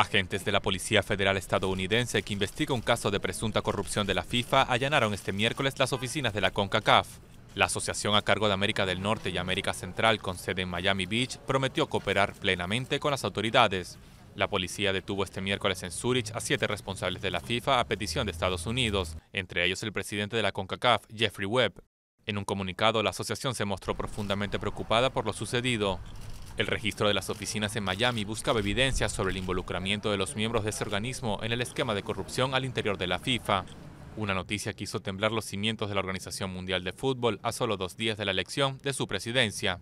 Agentes de la Policía Federal estadounidense que investiga un caso de presunta corrupción de la FIFA allanaron este miércoles las oficinas de la CONCACAF. La asociación a cargo de América del Norte y América Central con sede en Miami Beach prometió cooperar plenamente con las autoridades. La policía detuvo este miércoles en Zurich a siete responsables de la FIFA a petición de Estados Unidos, entre ellos el presidente de la CONCACAF, Jeffrey Webb. En un comunicado, la asociación se mostró profundamente preocupada por lo sucedido. El registro de las oficinas en Miami buscaba evidencias sobre el involucramiento de los miembros de ese organismo en el esquema de corrupción al interior de la FIFA. Una noticia que hizo temblar los cimientos de la Organización Mundial de Fútbol a solo dos días de la elección de su presidencia.